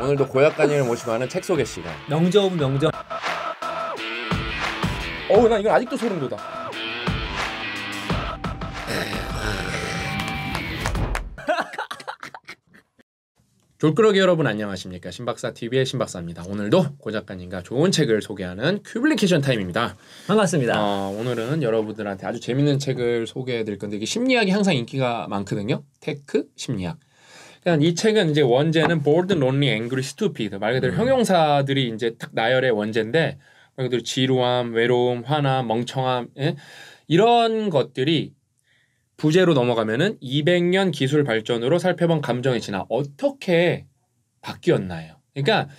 오늘도 고약간님을 모시고 하는 책 소개 시간. 명저음 명저. 어우 난 이건 아직도 소름 돋아. 졸그러기 여러분 안녕하십니까 신박사 TV의 신박사입니다. 오늘도 고 작가님과 좋은 책을 소개하는 큐블리케이션 타임입니다. 반갑습니다. 어, 오늘은 여러분들한테 아주 재밌는 책을 소개해드릴 건데 이게 심리학이 항상 인기가 많거든요. 테크 심리학. 일단 이 책은 이제 원제는 bored, lonely, angry, stupid 말 그대로 음. 형용사들이 이제 딱 나열의 원제인데 말 그대로 지루함, 외로움, 화남, 멍청함 예? 이런 것들이 부제로 넘어가면은 200년 기술 발전으로 살펴본 감정의 진화 어떻게 바뀌었나요? 그러니까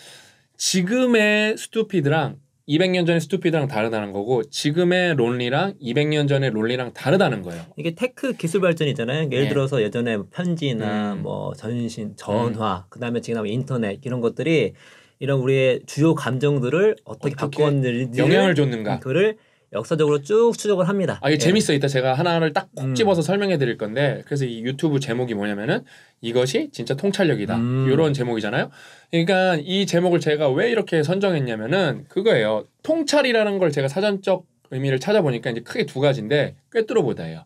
지금의 스투피드랑 200년 전의 스투피드랑 다르다는 거고 지금의 론리랑 200년 전의 론리랑 다르다는 거예요. 이게 테크 기술 발전이잖아요. 그러니까 예를 네. 들어서 예전에 뭐 편지나 음. 뭐 전신, 전화, 음. 그다음에 지금 인터넷 이런 것들이 이런 우리의 주요 감정들을 어떻게, 어떻게 바꾸었는지 영향을 줬는가 그를 역사적으로 쭉 추적을 합니다. 아, 이게 예. 재밌어. 이따 제가 하나를딱콕 음. 집어서 설명해 드릴 건데 그래서 이 유튜브 제목이 뭐냐면은 이것이 진짜 통찰력이다. 이런 음. 제목이잖아요. 그러니까 이 제목을 제가 왜 이렇게 선정했냐면은 그거예요. 통찰이라는 걸 제가 사전적 의미를 찾아보니까 이제 크게 두 가지인데 꿰뚫어보다예요.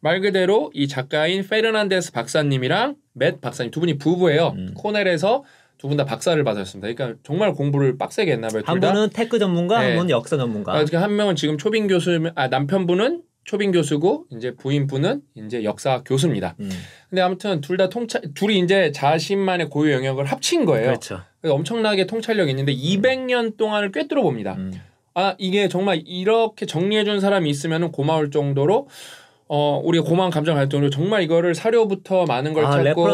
말 그대로 이 작가인 페르난데스 박사님이랑 맷 박사님 두 분이 부부예요. 음. 코넬에서 두분다 박사를 받았습니다 그러니까 정말 공부를 빡세게 했나 봐요. 한 분은 테크 전문가, 네. 한 분은 역사 전문가. 그러니까 한 명은 지금 초빙 교수, 아 남편분은 초빙 교수고 이제 부인분은 이제 역사 교수입니다. 음. 근데 아무튼 둘 다 통찰 둘이 이제 자신만의 고유 영역을 합친 거예요. 그렇죠. 그래서 엄청나게 통찰력이 있는데 200년 음. 동안을 꿰뚫어 봅니다. 음. 아 이게 정말 이렇게 정리해 준 사람이 있으면 고마울 정도로 어 우리가 고마운 감정 갈등으로 정말 이거를 사료부터 많은 걸 아, 찾고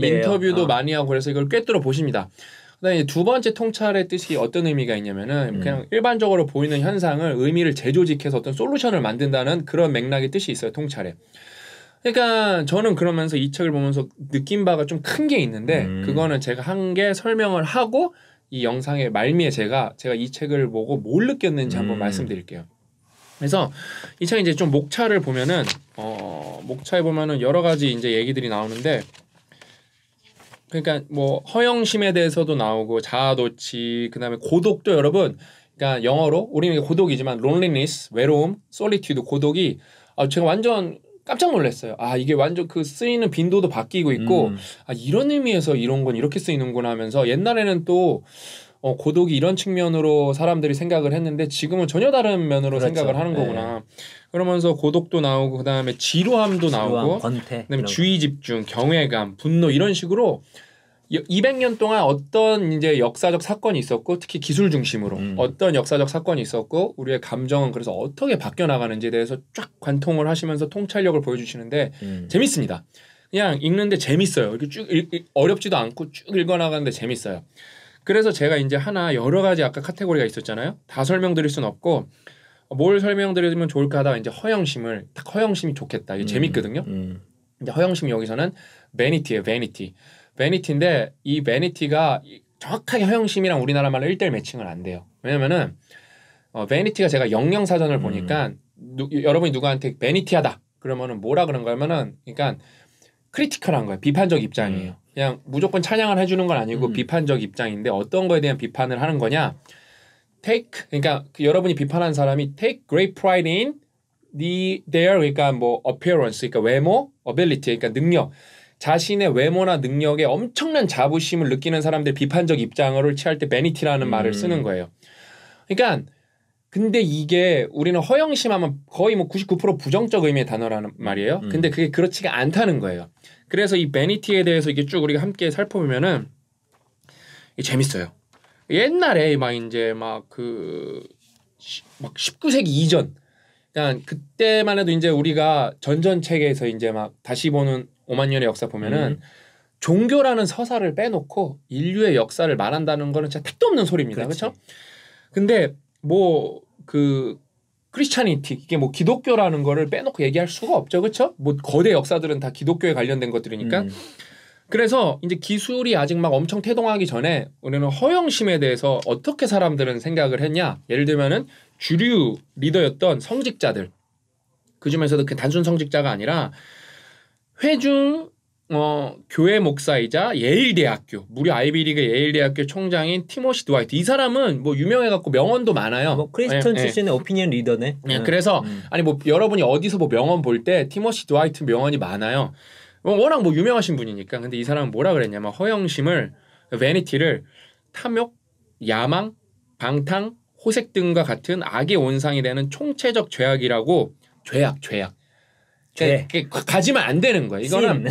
예, 인터뷰도 아. 많이 하고 그래서 이걸 꿰뚫어 보십니다. 그다음에 두 번째 통찰의 뜻이 어떤 의미가 있냐면은 음. 그냥 일반적으로 보이는 현상을 의미를 재조직해서 어떤 솔루션을 만든다는 그런 맥락의 뜻이 있어요 통찰에. 그러니까 저는 그러면서 이 책을 보면서 느낀 바가 좀 큰 게 있는데 음. 그거는 제가 한 게 설명을 하고 이 영상의 말미에 제가 제가 이 책을 보고 뭘 느꼈는지 음. 한번 말씀드릴게요. 그래서 이차 이제 좀 목차를 보면은 어 목차에 보면은 여러 가지 이제 얘기들이 나오는데 그러니까 뭐 허영심에 대해서도 나오고 자아도취 그다음에 고독도 여러분 그러니까 영어로 우리는 고독이지만 loneliness 외로움, solitude 고독이 아 제가 완전 깜짝 놀랐어요. 아 이게 완전 그 쓰이는 빈도도 바뀌고 있고 음. 아 이런 의미에서 이런 건 이렇게 쓰이는구나 하면서 옛날에는 또 어, 고독이 이런 측면으로 사람들이 생각을 했는데 지금은 전혀 다른 면으로 그렇죠. 생각을 하는 네. 거구나. 네. 그러면서 고독도 나오고 그다음에 지루함도 지루함, 나오고 권태, 그다음에 주의 집중, 경외감, 분노 이런 식으로 200년 동안 어떤 이제 역사적 사건이 있었고 특히 기술 중심으로 음. 어떤 역사적 사건이 있었고 우리의 감정은 그래서 어떻게 바뀌어 나가는지에 대해서 쫙 관통을 하시면서 통찰력을 보여주시는데 음. 재밌습니다. 그냥 읽는데 재밌어요. 이렇게 쭉 읽, 어렵지도 않고 쭉 읽어나가는데 재밌어요. 그래서 제가 이제 하나 여러 가지 아까 카테고리가 있었잖아요. 다 설명드릴 순 없고 뭘 설명드리면 좋을까 하다가 이제 허영심을 딱 허영심이 좋겠다. 이게 음, 재밌거든요. 음. 근데 허영심 여기서는 베니티예요. 베니티. 베니티인데 이 베니티가 정확하게 허영심이랑 우리나라 말로 일대일 매칭을안 돼요. 왜냐면은 어, 베니티가 제가 영영 사전을 음. 보니까 누, 여러분이 누구한테 베니티하다 그러면은 뭐라 그런가 하면은 그러니까 크리티컬한 거예요. 비판적 입장이에요. 그냥 무조건 찬양을 해주는 건 아니고 음. 비판적 입장인데 어떤 거에 대한 비판을 하는 거냐? Take 그러니까 그 여러분이 비판한 사람이 take great pride in the their 그러니까 뭐 appearance 그러니까 외모, ability 그러니까 능력 자신의 외모나 능력에 엄청난 자부심을 느끼는 사람들 비판적 입장을 취할 때 베니티라는 음. 말을 쓰는 거예요. 그러니까 근데 이게 우리는 허영심하면 거의 뭐 99% 부정적 의미의 단어라는 말이에요. 음. 근데 그게 그렇지가 않다는 거예요. 그래서 이 베니티에 대해서 이게 쭉 우리가 함께 살펴보면은 이게 재밌어요. 옛날에 막 이제 막 그 막 19세기 그 이전 그러 그때만 해도 이제 우리가 전전 책에서 이제 막 다시 보는 5만 년의 역사 보면은 음. 종교라는 서사를 빼놓고 인류의 역사를 말한다는 거는 진짜 택도 없는 소리입니다. 그렇죠? 근데 뭐그 크리스찬이티 이게 뭐 기독교라는 거를 빼놓고 얘기할 수가 없죠, 그쵸뭐 거대 역사들은 다 기독교에 관련된 것들이니까. 음. 그래서 이제 기술이 아직 막 엄청 태동하기 전에 우리는 허영심에 대해서 어떻게 사람들은 생각을 했냐? 예를 들면은 주류 리더였던 성직자들 그 중에서도 그 단순 성직자가 아니라 회중 어, 교회 목사이자 예일대학교 무려 아이비리그 예일대학교 총장인 티모시 드와이트 이 사람은 뭐 유명해갖고 명언도 많아요. 뭐 크리스천 예, 예. 출신의 예. 오피니언 리더네. 예, 음. 그래서 음. 아니 뭐 여러분이 어디서 뭐 명언 볼 때 티모시 드와이트 명언이 많아요. 뭐 워낙 뭐 유명하신 분이니까 근데 이 사람은 뭐라 그랬냐면 허영심을 베니티를 탐욕, 야망, 방탕, 호색 등과 같은 악의 온상이 되는 총체적 죄악이라고 죄악, 죄악. 그러니까 죄. 가지면 안 되는 거야. 이거는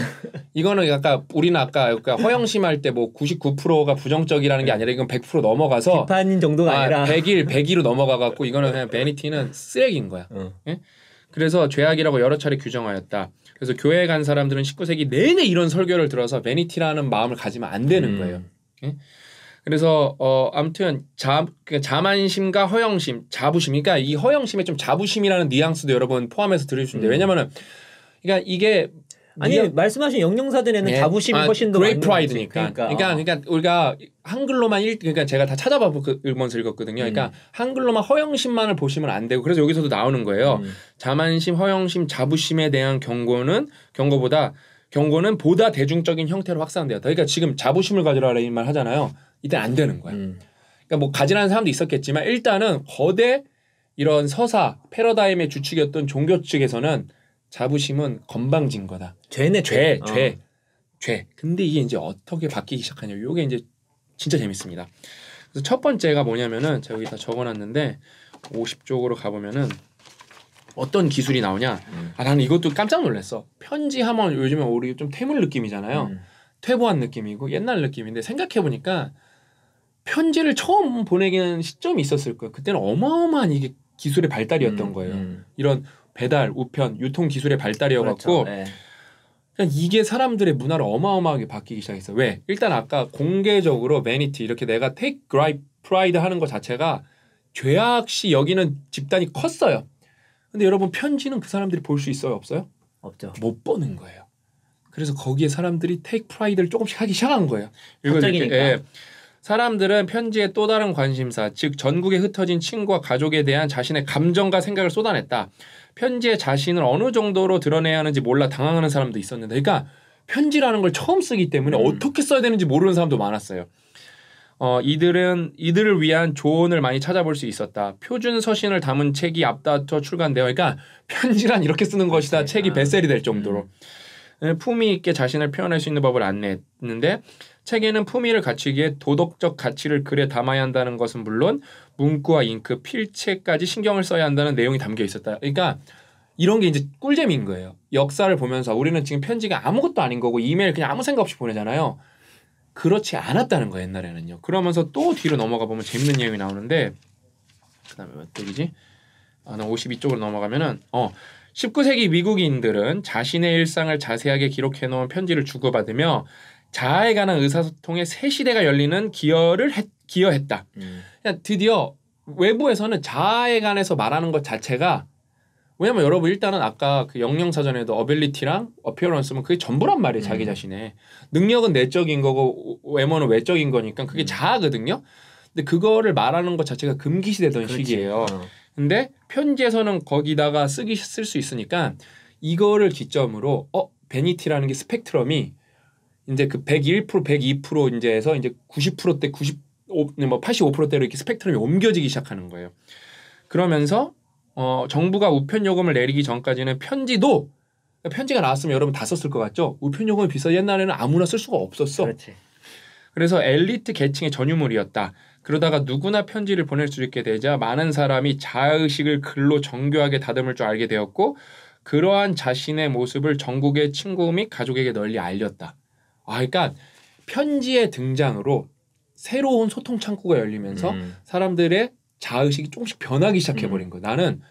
이거는 아까 우리는 아까 그러니까 허영심 할때 뭐 99%가 부정적이라는 게 아니라 이건 100% 넘어가서 비판 정도가 아, 니라 100일 1 0 0일로 넘어가 갖고 이거는 그냥 베니티는 쓰레기인 거야. 어. 예? 그래서 죄악이라고 여러 차례 규정하였다. 그래서 교회 에간 사람들은 19세기 내내 이런 설교를 들어서 베니티라는 마음을 가지면 안 되는 음. 거예요. 예? 그래서 어 아무튼 자 그러니까 자만심과 허영심, 자부심. 그러니까 이 허영심에 좀 자부심이라는 뉘앙스도 여러분 포함해서 들으시면 돼요. 음. 왜냐면은 그러니까 이게 아니 미안. 말씀하신 영영사전에는 네. 자부심이 아, 훨씬 더그레 프라이드니까. 그러니까. 그러니까, 어. 그러니까 우리가 한글로만 읽 그러니까 제가 다 찾아봐 그 읽으면서 읽었거든요. 그러니까 음. 한글로만 허영심만을 보시면 안 되고 그래서 여기서도 나오는 거예요. 음. 자만심, 허영심, 자부심에 대한 경고는 경고보다 경고는 보다 대중적인 형태로 확산되었다. 그러니까 지금 자부심을 가지라 이 말 하잖아요. 이때 안 되는 거야. 음. 그러니까 뭐 가진하는 사람도 있었겠지만 일단은 거대 이런 서사 패러다임의 주축이었던 종교 측에서는 자부심은 건방진 거다. 죄네 죄, 죄, 어. 죄. 어. 죄. 근데 이게 이제 어떻게 바뀌기 시작하냐. 요게 이제 진짜 재밌습니다. 그래서 첫 번째가 뭐냐면은 제가 여기 다 적어놨는데 50쪽으로 가보면은 어떤 기술이 나오냐. 음. 아 나는 이것도 깜짝 놀랐어. 편지 하면 요즘에 우리 좀 퇴물 느낌이잖아요. 음. 퇴보한 느낌이고 옛날 느낌인데 생각해 보니까 편지를 처음 보내는 기 시점이 있었을 거예요. 그때는 어마어마한 이게 기술의 발달이었던 음, 거예요. 음. 이런 배달, 우편, 유통 기술의 발달이어갖고 그렇죠. 네. 그냥 이게 사람들의 문화를 어마어마하게 바뀌기 시작했어요. 왜? 일단 아까 공개적으로 매니티 이렇게 내가 take pride 하는 것 자체가 죄악시 여기는 집단이 컸어요. 근데 여러분 편지는 그 사람들이 볼 수 있어요, 없어요? 없죠. 못 보는 거예요. 그래서 거기에 사람들이 take pride를 조금씩 하기 시작한 거예요. 이건 이렇게, 예. 사람들은 편지에또 다른 관심사, 즉 전국에 흩어진 친구와 가족에 대한 자신의 감정과 생각을 쏟아냈다. 편지에 자신을 어느 정도로 드러내야 하는지 몰라 당황하는 사람도 있었는데, 그러니까 편지라는 걸 처음 쓰기 때문에 음. 어떻게 써야 되는지 모르는 사람도 많았어요. 어, 이들은 이들을 위한 조언을 많이 찾아볼 수 있었다. 표준 서신을 담은 책이 앞다퉈 출간되어, 그러니까 편지란 이렇게 쓰는 것이다. 책이 아. 베셀이 될 정도로. 음. 예, 품위 있게 자신을 표현할 수 있는 법을 안내했는데 책에는 품위를 갖추기에 도덕적 가치를 글에 담아야 한다는 것은 물론 문구와 잉크, 필체까지 신경을 써야 한다는 내용이 담겨 있었다. 그러니까 이런 게 이제 꿀잼인 거예요. 역사를 보면서 우리는 지금 편지가 아무것도 아닌 거고 이메일 그냥 아무 생각 없이 보내잖아요. 그렇지 않았다는 거예요 옛날에는요. 그러면서 또 뒤로 넘어가 보면 재밌는 내용이 나오는데 그다음에 몇 쪽이지? 아, 나 52쪽으로 넘어가면은 어 19세기 미국인들은 자신의 일상을 자세하게 기록해 놓은 편지를 주고받으며 자아에 관한 의사소통의 새 시대가 열리는 기여를 했, 기여했다. 음. 드디어 외부에서는 자아에 관해서 말하는 것 자체가 왜냐면 여러분 일단은 아까 그 영영 사전에도 어빌리티랑 어피어런스면 그게 전부란 말이에요 자기 음. 자신의 능력은 내적인 거고 외모는 외적인 거니까 그게 음. 자아거든요. 근데 그거를 말하는 것 자체가 금기시되던 그렇지. 시기예요. 어. 근데 편지에서는 거기다가 쓰기 쓸 수 있으니까 이거를 기점으로 어 베니티라는 게 스펙트럼이 이제 그 101% 102% 이제에서 이제 90%대 95뭐 85%대로 이렇게 스펙트럼이 옮겨지기 시작하는 거예요. 그러면서 어 정부가 우편 요금을 내리기 전까지는 편지도 편지가 나왔으면 여러분 다 썼을 것 같죠? 우편 요금이 비싸 옛날에는 아무나 쓸 수가 없었어. 그렇지. 그래서 엘리트 계층의 전유물이었다. 그러다가 누구나 편지를 보낼 수 있게 되자 많은 사람이 자의식을 글로 정교하게 다듬을 줄 알게 되었고 그러한 자신의 모습을 전국의 친구 및 가족에게 널리 알렸다. 아, 그러니까 편지의 등장으로 새로운 소통 창구가 열리면서 음. 사람들의 자의식이 조금씩 변하기 시작해버린 음. 거야. 나는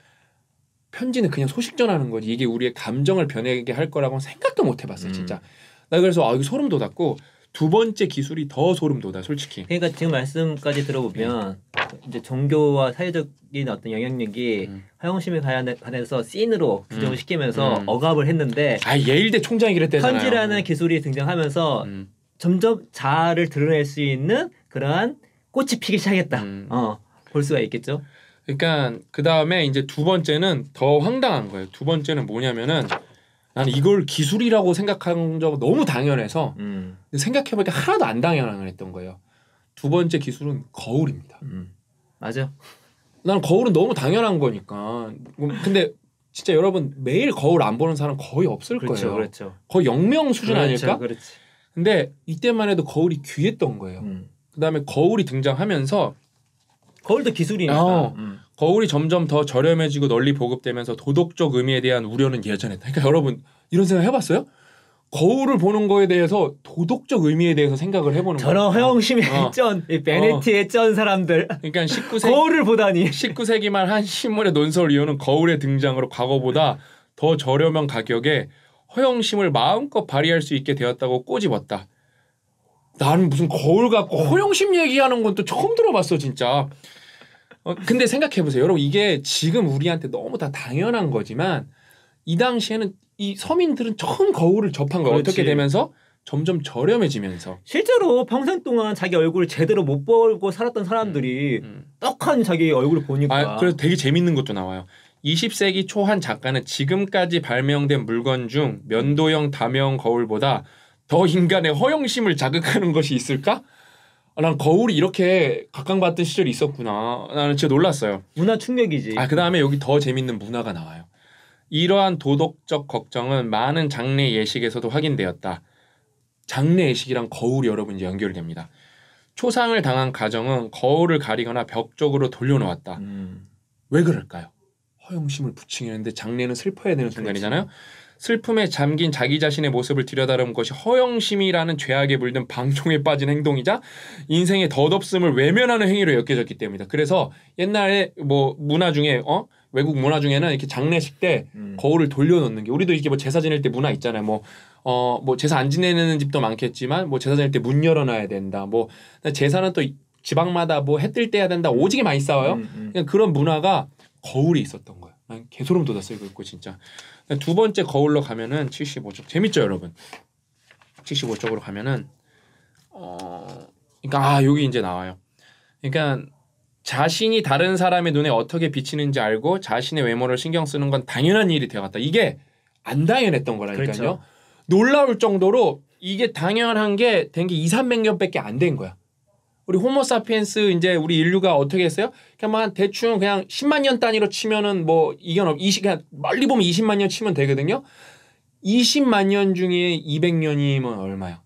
편지는 그냥 소식 전하는 거지. 이게 우리의 감정을 변하게 할 거라고는 생각도 못 해봤어, 음. 진짜. 나 그래서 아, 이거 소름 돋았고 두 번째 기술이 더 소름 돋아 솔직히. 그러니까 지금 말씀까지 들어보면 이제 종교와 사회적인 어떤 영향력이 음. 허영심에 관해서 씬으로 규정을 음. 시키면서 음. 억압을 했는데 아 예일대 총장이 그랬대잖아요. 편지라는 기술이 등장하면서 음. 점점 자아를 드러낼 수 있는 그러한 꽃이 피기 시작했다. 음. 어, 볼 수가 있겠죠. 그러니까 그 다음에 이제 두 번째는 더 황당한 거예요. 두 번째는 뭐냐면은 나는 이걸 기술이라고 생각한 적 너무 당연해서 음. 생각해보니까 하나도 안 당연했던 거예요. 두 번째 기술은 거울입니다. 음. 맞아. 나는 거울은 너무 당연한 거니까. 근데 진짜 여러분 매일 거울 안 보는 사람 거의 없을 그렇죠, 거예요. 그렇죠. 거의 영명 수준 그렇죠, 아닐까? 그렇지. 근데 이때만 해도 거울이 귀했던 거예요. 음. 그다음에 거울이 등장하면서 거울도 기술이니까. 어, 음. 거울이 점점 더 저렴해지고 널리 보급되면서 도덕적 의미에 대한 우려는 예전에 그러니까 여러분 이런 생각 해봤어요? 거울을 보는 거에 대해서 도덕적 의미에 대해서 생각을 해보는 거예요. 저런 허영심에 어. 베네티에 어. 쩐 사람들. 그러니까 19세기 거울을 보다니. 19세기만 한 신문의 논설 이유는 거울의 등장으로 과거보다 네. 더 저렴한 가격에 허영심을 마음껏 발휘할 수 있게 되었다고 꼬집었다. 나는 무슨 거울 갖고 어. 허영심 얘기하는 건 또 처음 들어봤어 진짜. 어, 근데 생각해 보세요, 여러분 이게 지금 우리한테 너무 다 당연한 거지만 이 당시에는 이 서민들은 처음 거울을 접한 거예요. 어떻게 되면서 점점 저렴해지면서 실제로 평생 동안 자기 얼굴을 제대로 못 벌고 살았던 사람들이 음, 음. 떡한 자기 얼굴을 보니까 아, 그래서 되게 재밌는 것도 나와요. 20세기 초한 작가는 지금까지 발명된 물건 중 면도형 다명 거울보다 더 인간의 허영심을 자극하는 것이 있을까? 아, 난 거울이 이렇게 각광받던 시절이 있었구나. 나는 진짜 놀랐어요. 문화 충격이지. 아, 그 다음에 여기 더 재밌는 문화가 나와요. 이러한 도덕적 걱정은 많은 장례 예식에서도 확인되었다. 장례 예식이랑 거울이 여러분 이제 연결됩니다. 초상을 당한 가정은 거울을 가리거나 벽 쪽으로 돌려놓았다. 음. 왜 그럴까요? 허영심을 부추했는데 장례는 슬퍼야 해 되는 순간이잖아요. 슬픔에 잠긴 자기 자신의 모습을 들여다본 것이 허영심이라는 죄악에 물든 방종에 빠진 행동이자 인생의 덧없음을 외면하는 행위로 엮여졌기 때문이다. 그래서 옛날에 뭐 문화 중에 어 외국 문화 중에는 이렇게 장례식 때 음. 거울을 돌려놓는 게 우리도 이렇게 뭐 제사 지낼 때 문화 있잖아요. 뭐 어, 뭐 제사 안 지내는 집도 많겠지만 뭐 제사 지낼 때 문 열어놔야 된다. 뭐 제사는 또 지방마다 뭐해 뜰 때 해야 된다. 오지게 많이 싸워요. 음, 음. 그런 문화가 거울이 있었던 거예요. 난 개소름 돋았어요. 그거 진짜. 두 번째 거울로 가면은 75쪽 재밌죠 여러분 75쪽으로 가면은 어 그러니까 아 여기 이제 나와요 그러니까 자신이 다른 사람의 눈에 어떻게 비치는지 알고 자신의 외모를 신경 쓰는 건 당연한 일이 되어갔다 이게 안 당연했던 거라니까요 그렇죠. 놀라울 정도로 이게 당연한 게 된 게 2, 300년밖에 안 된 거야 우리 호모사피엔스 이제 우리 인류가 어떻게 했어요? 그냥 대충 그냥 10만 년 단위로 치면은 뭐 이견 없20 그냥 멀리 보면 20만 년 치면 되거든요. 20만 년 중에 200년이면 얼마야?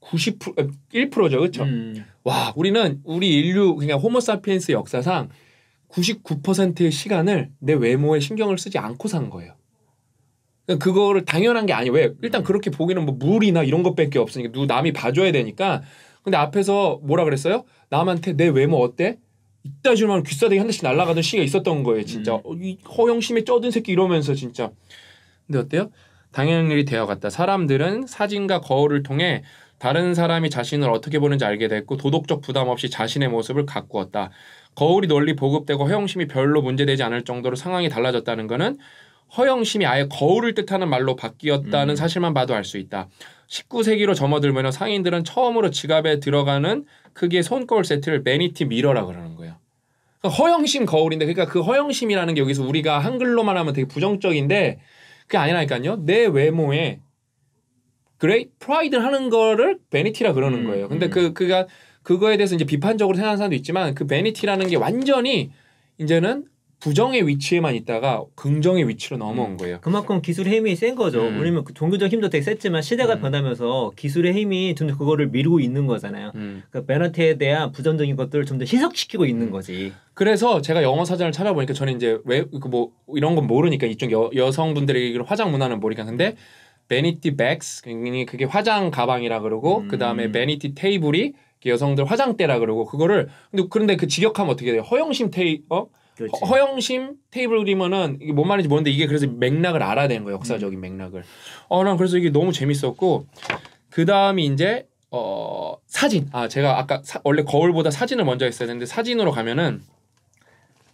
90% 1%죠. 그렇죠? 음. 와, 우리는 우리 인류 그냥 그러니까 호모사피엔스 역사상 99%의 시간을 내 외모에 신경을 쓰지 않고 산 거예요. 그러니까 그거를 당연한 게 아니에요. 왜? 일단 음. 그렇게 보기는 뭐 물이나 이런 것밖에 없으니까 누 남이 봐줘야 되니까 근데 앞에서 뭐라 그랬어요? 남한테 내 외모 어때? 이따 주면 귀싸대기 한 대씩 날아가던 시기가 있었던 거예요, 진짜. 음. 어, 이 허영심에 쩌든 새끼 이러면서 진짜. 근데 어때요? 당연히 되어 갔다. 사람들은 사진과 거울을 통해 다른 사람이 자신을 어떻게 보는지 알게 됐고 도덕적 부담 없이 자신의 모습을 가꾸었다. 거울이 널리 보급되고 허영심이 별로 문제되지 않을 정도로 상황이 달라졌다는 것은 허영심이 아예 거울을 뜻하는 말로 바뀌었다는 음. 사실만 봐도 알 수 있다. 19세기로 접어들면 상인들은 처음으로 지갑에 들어가는 크기의 손거울 세트를 매니티 미러라 그러는 거예요. 그러니까 허영심 거울인데 그러니까 그 허영심이라는 게 여기서 우리가 한글로만 하면 되게 부정적인데 그게 아니라니까요. 내 외모에 그레이 프라이드 하는 거를 베니티라 그러는 음, 거예요. 근데 음. 그 그가 그거에 대해서 이제 비판적으로 생각하는 사람도 있지만 그 베니티라는 게 완전히 이제는 부정의 위치에만 있다가 긍정의 위치로 넘어온 음. 거예요. 그만큼 기술의 힘이 센 거죠. 음. 왜냐면 그 종교적 힘도 되게 셌지만 시대가 음. 변하면서 기술의 힘이 점점 그거를 미루고 있는 거잖아요. 음. 그까 그러니까 베너티에 대한 부정적인 것들을 좀 더 희석시키고 있는 음. 거지. 그래서 제가 영어 사전을 찾아보니까 저는 이제 왜 그 뭐 이런 건 모르니까 이쪽 여, 여성분들의 에 화장 문화는 모르니까 근데 베니티 그러니까 백스 그게 화장 가방이라 그러고 음. 그다음에 베니티 테이블이 여성들 화장대라 그러고 그거를 근데 그런데 그 직역하면 어떻게 돼요? 허영심 테이 어? 그렇지. 허영심 테이블 그리머는 이게 뭔 말인지 모르는데 이게 그래서 맥락을 알아야 되는 거예요 역사적인 음. 맥락을 어난 그래서 이게 너무 재밌었고 그 다음이 이제 어 사진 아 제가 아까 사, 원래 거울보다 사진을 먼저 했어야 되는데 사진으로 가면은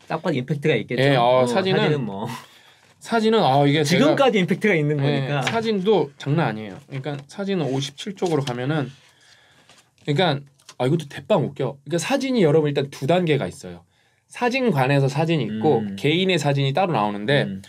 딱 봐도 임팩트가 있겠죠. 예, 아, 어, 사진은- 뭐 사진은 아 이게 지금까지 임팩트가 있는 예, 거니까. 사진도 장난 아니에요. 그러니까 사진은 57쪽으로 가면은 그러니까 아 이것도 대빵 웃겨. 그러니까 사진이 여러분 일단 두 단계가 있어요. 사진관에서 사진이 있고 음. 개인의 사진이 따로 나오는데 음.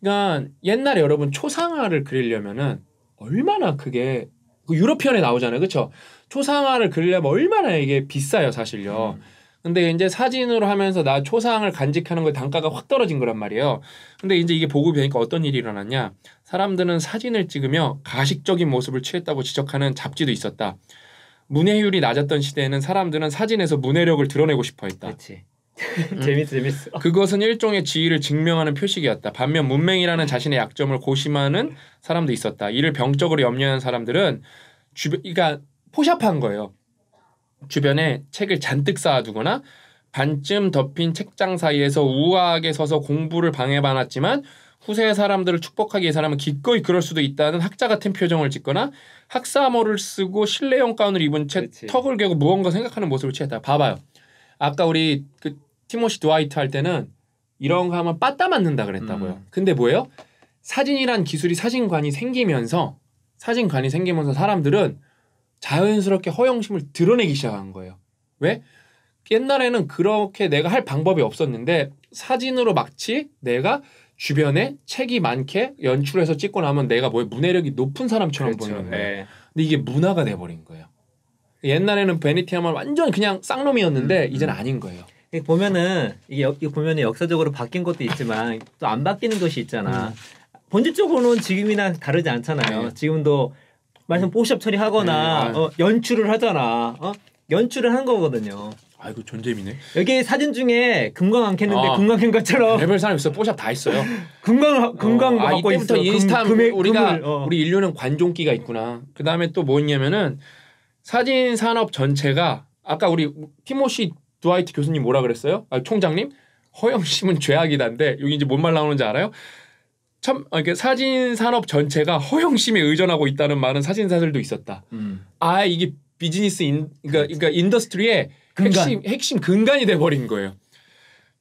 그러니까 옛날에 여러분 초상화를 그리려면은 얼마나 그게 그 유럽편에 나오잖아요. 그렇죠? 초상화를 그리려면 얼마나 이게 비싸요, 사실요. 음. 근데 이제 사진으로 하면서 나 초상을 간직하는 거에 단가가 확 떨어진 거란 말이에요. 근데 이제 이게 보급이 되니까 어떤 일이 일어났냐? 사람들은 사진을 찍으며 가식적인 모습을 취했다고 지적하는 잡지도 있었다. 문해율이 낮았던 시대에는 사람들은 사진에서 문해력을 드러내고 싶어 했다. 그치. 음. 재밌어 재밌어. 그것은 일종의 지위를 증명하는 표식이었다. 반면 문맹이라는 음. 자신의 약점을 고심하는 사람도 있었다. 이를 병적으로 염려하는 사람들은 주변 그러니까 포샵한 거예요. 주변에 책을 잔뜩 쌓아두거나 반쯤 덮인 책장 사이에서 우아하게 서서 공부를 방해받았지만 후세의 사람들을 축복하기 위해 사람은 기꺼이 그럴 수도 있다는 학자 같은 표정을 짓거나 학사모를 쓰고 실내용 가운을 입은 채 그치. 턱을 괴고 무언가 생각하는 모습을 취했다. 봐봐요. 아까 우리 그 티모시 드와이트 할 때는 이런 거 하면 빠따 맞는다 그랬다고요. 음. 근데 뭐예요? 사진이란 기술이 사진관이 생기면서 사진관이 생기면서 사람들은 자연스럽게 허영심을 드러내기 시작한 거예요. 왜? 옛날에는 그렇게 내가 할 방법이 없었는데 사진으로 막치 내가 주변에 책이 많게 연출해서 찍고 나면 내가 뭐 문해력이 높은 사람처럼 그렇죠. 보이는 거예요. 네. 근데 이게 문화가 돼버린 거예요. 옛날에는 베니티 하면 완전 그냥 쌍놈이었는데 음, 음. 이제는 아닌 거예요. 보면은 이게 역, 보면은 역사적으로 바뀐 것도 있지만 또 안 바뀌는 것이 있잖아. 음. 본질적으로는 지금이랑 다르지 않잖아요. 네. 지금도 말씀 음. 포샵 처리하거나 네. 아. 어, 연출을 하잖아. 어? 연출을 한 거거든요. 아이고 존재미네. 여기 사진 중에 금광 안 캤는데 아, 금광 캔 것처럼. 레벨 사람 있어. 뽀샵 다 있어요. 금광 어, 금광 어, 아, 갖고 이때부터 인스타 금, 우리가 금을, 어. 우리 인류는 관종기가 있구나. 그다음에 또 뭐 있냐면은 사진 산업 전체가 아까 우리 티모시 드와이트 교수님 뭐라 그랬어요? 아, 총장님 허영심은 죄악이다인데 여기 이제 뭔 말 나오는지 알아요? 참 아, 그러니까 사진 산업 전체가 허영심에 의존하고 있다는 많은 사진사들도 있었다. 음. 아 이게 비즈니스 인 그러니까, 그렇죠. 그러니까 인더스트리의 근간. 핵심 핵심 근간이 돼 버린 거예요.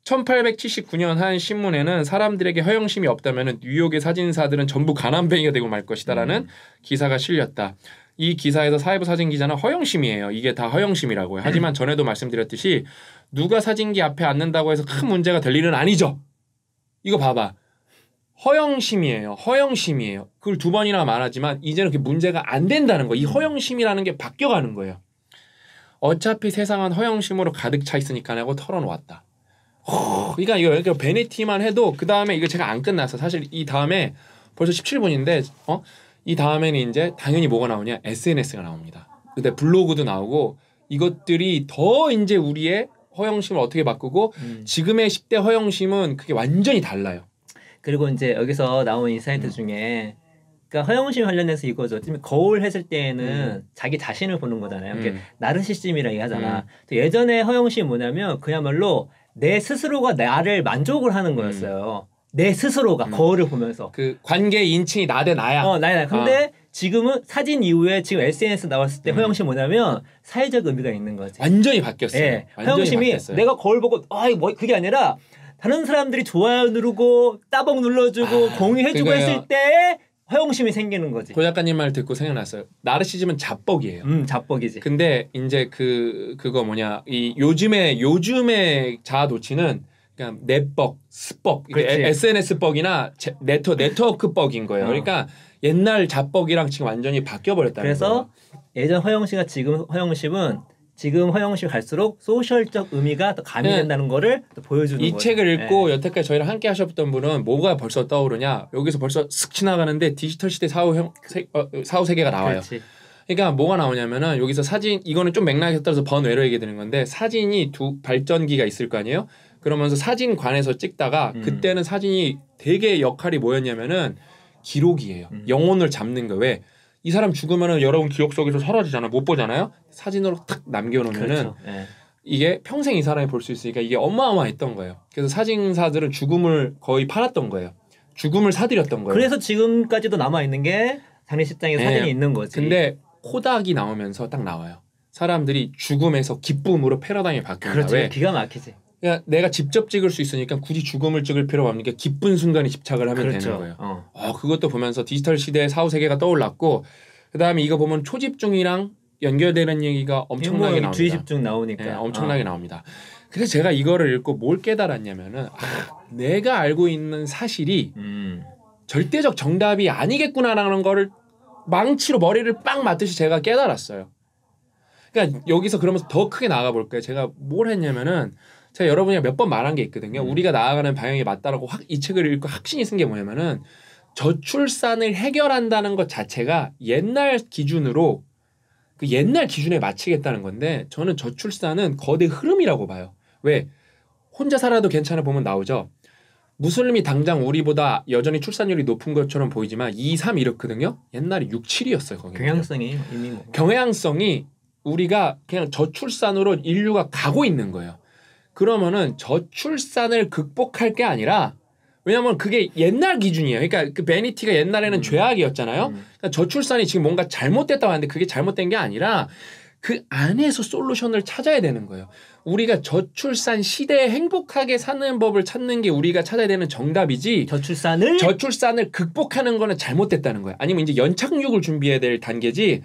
1879년 한 신문에는 사람들에게 허영심이 없다면 뉴욕의 사진사들은 전부 가난뱅이가 되고 말 것이다라는 음. 기사가 실렸다. 이 기사에서 사회부 사진 기자는 허영심이에요. 이게 다 허영심이라고요. 음. 하지만 전에도 말씀드렸듯이 누가 사진기 앞에 앉는다고 해서 큰 문제가 될 일은 아니죠. 이거 봐봐. 허영심이에요. 허영심이에요. 그걸 두 번이나 말하지만 이제는 그 문제가 안 된다는 거. 이 음. 허영심이라는 게 바뀌어가는 거예요. 어차피 세상은 허영심으로 가득 차 있으니까 하고 털어놓았다. 그러니까 이거 그러니 베네티만 해도 그 다음에 이거 제가 안 끝났어. 사실 이 다음에 벌써 17분인데 어이 다음에는 이제 당연히 뭐가 나오냐 SNS가 나옵니다. 근데 블로그도 나오고 이것들이 더 이제 우리의 허영심을 어떻게 바꾸고 음. 지금의 10대 허영심은 그게 완전히 달라요. 그리고 이제 여기서 나온 인사이트 음. 중에 그러니까 허영심 관련해서 이거죠. 거울 했을 때에는 음. 자기 자신을 보는 거잖아요. 음. 나르시즘이라 얘기하잖아. 음. 또 예전에 허영심이 뭐냐면 그야말로 내 스스로가 나를 만족을 하는 음. 거였어요. 내 스스로가 음. 거울을 보면서 그 관계 인칭이 나대 나야. 어, 나야 나. 근데 아. 지금은 사진 이후에 지금 SNS 나왔을 때 음. 허영심 뭐냐면 사회적 의미가 있는 거지. 완전히 바뀌었어요. 네. 허영심이 내가 거울 보고 아이 뭐 그게 아니라 다른 사람들이 좋아요 누르고 따봉 눌러주고 아, 공유해주고 그거요. 했을 때 허영심이 생기는 거지. 고 작가님 말 듣고 생각났어요. 나르시즘은 자뻑이에요. 음, 자뻑이지. 근데 이제 그 그거 뭐냐 이 요즘에 요즘에 자아도치는 그러니까 네뻑, 스뻑, SNS 그 뻑이나 네트 네트워크 뻑인 거예요. 어. 그러니까 옛날 자뻑이랑 지금 완전히 바뀌어 버렸다는 그래서 거예요. 예전 허영 씨가 지금 허영 씨은 지금 허영 씨 갈수록 소셜적 의미가 더 가미된다는 네. 거를 보여주는 이 거죠. 책을 읽고 네. 여태까지 저희랑 함께 하셨던 분은 뭐가 벌써 떠오르냐 여기서 벌써 슥 지나가는데 디지털 시대 사후 형 세, 어, 사후 세계가 나와요. 그렇지. 그러니까 뭐가 나오냐면은 여기서 사진 이거는 좀 맥락에 따라서 번외로 얘기 드는 건데 사진이 두 발전기가 있을 거 아니에요. 그러면서 사진관에서 찍다가 음. 그때는 사진이 되게 역할이 뭐였냐면은 기록이에요. 음. 영혼을 잡는 거 왜? 이 사람 죽으면은 여러분 기억 속에서 사라지잖아요. 못 보잖아요. 사진으로 탁 남겨놓으면은 그렇죠. 네. 이게 평생 이 사람이 볼 수 있으니까 이게 어마어마했던 거예요. 그래서 사진사들은 죽음을 거의 팔았던 거예요. 죽음을 사들였던 거예요. 그래서 지금까지도 남아 있는 게 장례식장에 네. 사진이 있는 거지. 근데 코닥이 나오면서 딱 나와요. 사람들이 죽음에서 기쁨으로 패러다임이 바뀌는 거예요. 그렇죠. 기가 막히지. 그러니까 내가 직접 찍을 수 있으니까 굳이 죽음을 찍을 필요가 없는 게 기쁜 순간에 집착을 하면 그렇죠. 되는 거예요. 어. 어, 그것도 보면서 디지털 시대의 사후 세계가 떠올랐고 그다음에 이거 보면 초집중이랑 연결되는 얘기가 엄청나게 나옵니다. 주의 집중 나오니까 네, 엄청나게 어. 나옵니다. 그래서 제가 이거를 읽고 뭘 깨달았냐면은 아, 내가 알고 있는 사실이 음. 절대적 정답이 아니겠구나라는 거를 망치로 머리를 빵 맞듯이 제가 깨달았어요. 그러니까 여기서 그러면서 더 크게 나가 볼까요 제가 뭘 했냐면은 제가 여러분이랑 몇번 말한 게 있거든요. 음. 우리가 나아가는 방향이 맞다라고 확이 책을 읽고 확신이 쓴 게 뭐냐면은 저출산을 해결한다는 것 자체가 옛날 기준으로 그 옛날 기준에 맞추겠다는 건데 저는 저출산은 거대 흐름이라고 봐요. 왜 혼자 살아도 괜찮아 보면 나오죠. 무슬림이 당장 우리보다 여전히 출산율이 높은 것처럼 보이지만 2, 3 이렇거든요. 옛날에 6, 7이었어요. 거기 경향성이 이미 뭐. 경향성이 우리가 그냥 저출산으로 인류가 가고 있는 거예요. 그러면은 저출산을 극복할 게 아니라 왜냐면 그게 옛날 기준이에요. 그러니까 그 베니티가 옛날에는 음. 죄악이었잖아요. 음. 그러니까 저출산이 지금 뭔가 잘못됐다고 하는데 그게 잘못된 게 아니라 그 안에서 솔루션을 찾아야 되는 거예요. 우리가 저출산 시대에 행복하게 사는 법을 찾는 게 우리가 찾아야 되는 정답이지. 저출산을 저출산을 극복하는 거는 잘못됐다는 거예요 아니면 이제 연착륙을 준비해야 될 단계지.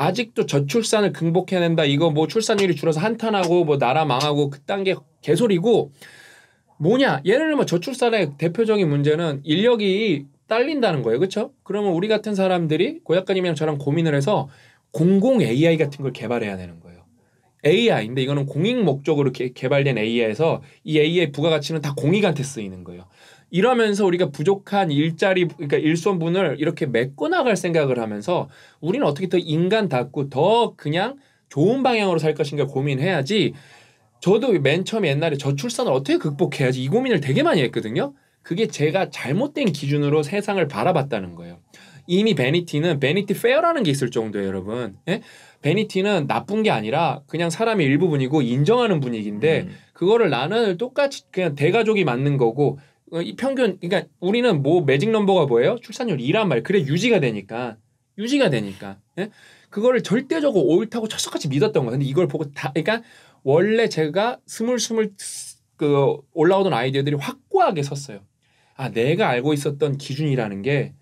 아직도 저출산을 극복해낸다. 이거 뭐 출산율이 줄어서 한탄하고 뭐 나라 망하고 그딴 게 개소리고 뭐냐? 예를 들면 저출산의 대표적인 문제는 인력이 딸린다는 거예요. 그렇죠? 그러면 우리 같은 사람들이 고약가님이랑 저랑 고민을 해서 공공 AI 같은 걸 개발해야 되는 거예요. AI인데 이거는 공익 목적으로 개발된 AI에서 이 AI의 부가가치는 다 공익한테 쓰이는 거예요. 이러면서 우리가 부족한 일자리 그러니까 일손분을 이렇게 메꿔 나갈 생각을 하면서 우리는 어떻게 더 인간답고 더 그냥 좋은 방향으로 살 것인가 고민해야지 저도 맨 처음 옛날에 저출산을 어떻게 극복해야지 이 고민을 되게 많이 했거든요. 그게 제가 잘못된 기준으로 세상을 바라봤다는 거예요. 이미 베니티는 베니티 페어라는 게 있을 정도예요, 여러분. 예? 베니티는 나쁜 게 아니라 그냥 사람의 일부분이고 인정하는 분위기인데 음. 그거를 나는 똑같이 그냥 대가족이 맞는 거고 어, 이 평균 그러니까 우리는 뭐 매직 넘버가 뭐예요? 출산율 2란 말. 그래 유지가 되니까. 유지가 되니까. 예? 그거를 절대적으로 옳다고 철석같이 믿었던 거예요. 근데 이걸 보고 다 그러니까 원래 제가 스물스물 그 올라오던 아이디어들이 확고하게 섰어요. 아, 내가 알고 있었던 기준이라는 게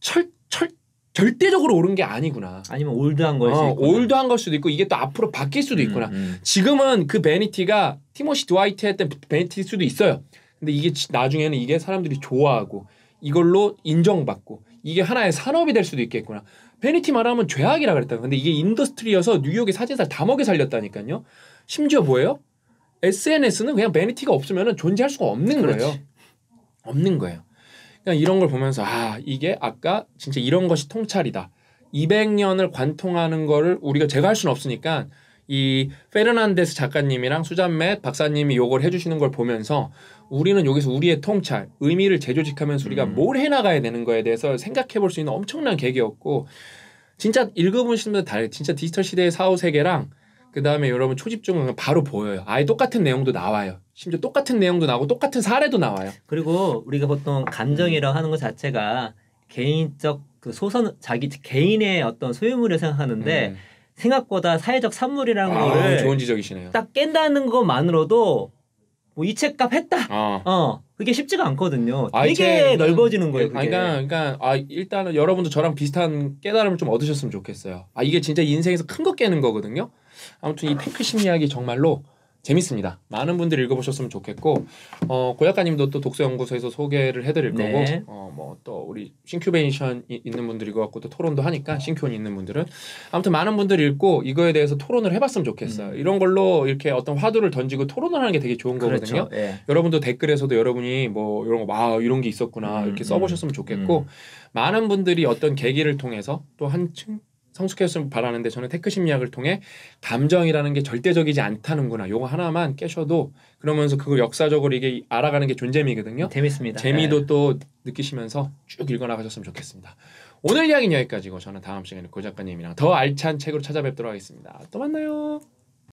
철, 철, 절대적으로 옳은 게 아니구나. 아니면 올드한 걸 수도 있고. 어, 올드한 걸 수도 있고, 이게 또 앞으로 바뀔 수도 음, 있구나. 음, 음. 지금은 그 베니티가 티모시 드와이트 했던 베니티일 수도 있어요. 근데 이게 나중에는 이게 사람들이 좋아하고 이걸로 인정받고 이게 하나의 산업이 될 수도 있겠구나. 베니티 말하면 죄악이라 그랬다. 근데 이게 인더스트리여서 뉴욕의 사진사를 다 먹여 살렸다니까요. 심지어 뭐예요? SNS는 그냥 베니티가 없으면 존재할 수가 없는 그렇지. 거예요. 없는 거예요. 그냥 그러니까 이런 걸 보면서 아 이게 아까 진짜 이런 것이 통찰이다. 200년을 관통하는 거를 우리가 제가 할 수는 없으니까 이 페르난데스 작가님이랑 수잔맷 박사님이 요걸 해주시는 걸 보면서 우리는 여기서 우리의 통찰, 의미를 재조직하면서 우리가 음. 뭘 해나가야 되는 거에 대해서 생각해 볼 수 있는 엄청난 계기였고 진짜 읽어보시는 분들 다 진짜 디지털 시대의 사후 세계랑 그 다음에 여러분 초집중은 바로 보여요. 아예 똑같은 내용도 나와요. 심지어 똑같은 내용도 나오고 똑같은 사례도 나와요. 그리고 우리가 보통 감정이라고 음. 하는 것 자체가 개인적 그 소선 자기 개인의 어떤 소유물을 생각하는데 음. 생각보다 사회적 산물이라는 아, 거를 좋은 지적이시네요. 딱 깬다는 것만으로도 뭐 이 책값 했다. 아. 어. 그게 쉽지가 않거든요. 아, 되게 아, 넓어지는 거예요. 그러니까 그게. 그러니까, 그러니까 아, 일단은 여러분도 저랑 비슷한 깨달음을 좀 얻으셨으면 좋겠어요. 아 이게 진짜 인생에서 큰 거 깨는 거거든요. 아무튼 이 핑크 심리학이 정말로 재밌습니다. 많은 분들이 읽어보셨으면 좋겠고 어, 고약가님도 또 독서연구소에서 소개를 해드릴 네. 거고 어, 뭐또 우리 싱큐베이션 있는 분들이고 갖고 또 토론도 하니까 싱큐온 있는 분들은 아무튼 많은 분들이 읽고 이거에 대해서 토론을 해봤으면 좋겠어요. 음. 이런 걸로 이렇게 어떤 화두를 던지고 토론을 하는 게 되게 좋은 그렇죠. 거거든요. 그렇죠. 예. 여러분도 댓글에서도 여러분이 뭐 이런 거와 이런 게 있었구나 음, 이렇게 음. 써보셨으면 좋겠고 음. 많은 분들이 어떤 계기를 통해서 또 한층 성숙했으면 바라는데 저는 테크 심리학을 통해 감정이라는 게 절대적이지 않다는구나. 요거 하나만 깨셔도 그러면서 그걸 역사적으로 이게 알아가는 게 존재미거든요. 재밌습니다. 재미도 네. 또 느끼시면서 쭉 읽어나가셨으면 좋겠습니다. 오늘 이야기는 여기까지고 저는 다음 시간에 고 작가님이랑 더 알찬 책으로 찾아뵙도록 하겠습니다. 또 만나요.